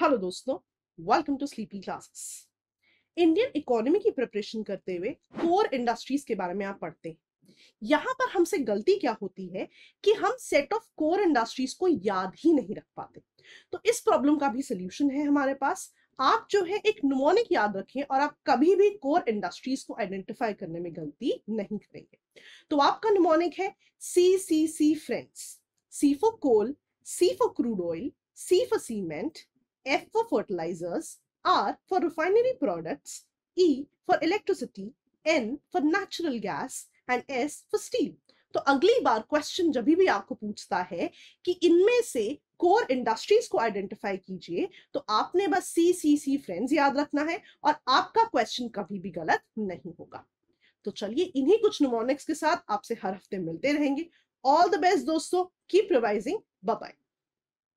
Hello दोस्तों welcome to sleepy classes Indian economy की preparation करते हुए कोर इंडस्ट्रीज के बारे में आप पढ़ते हैं यहाँ पर हमसे गलती क्या होती है कि हम सेट ऑफ कोर इंडस्ट्रीज को याद ही नहीं रख पाते तो इस प्रॉब्लम का भी सोल्यूशन है हमारे पास आप जो है एक नुमोनिक याद रखें और आप कभी भी कोर इंडस्ट्रीज को आइडेंटिफाई करने में गलती नहीं करेंगे तो आपका नुमोनिक है C C C friends C for coal C for crude oil C for cement F for fertilizers, R for refinery products, E for electricity, N for natural gas and S for steel. तो अगली बार question जब भी आपको पूछता है कि इनमें से कोर इंडस्ट्रीज को आइडेंटिफाई कीजिए तो आपने बस सी सी सी फ्रेंड्स याद रखना है और आपका क्वेश्चन कभी भी गलत नहीं होगा तो चलिए इन्हीं कुछ न्यूमोनिक्स के साथ आपसे हर हफ्ते मिलते रहेंगे ऑल द बेस्ट दोस्तों कीप रिवाइजिंग बाय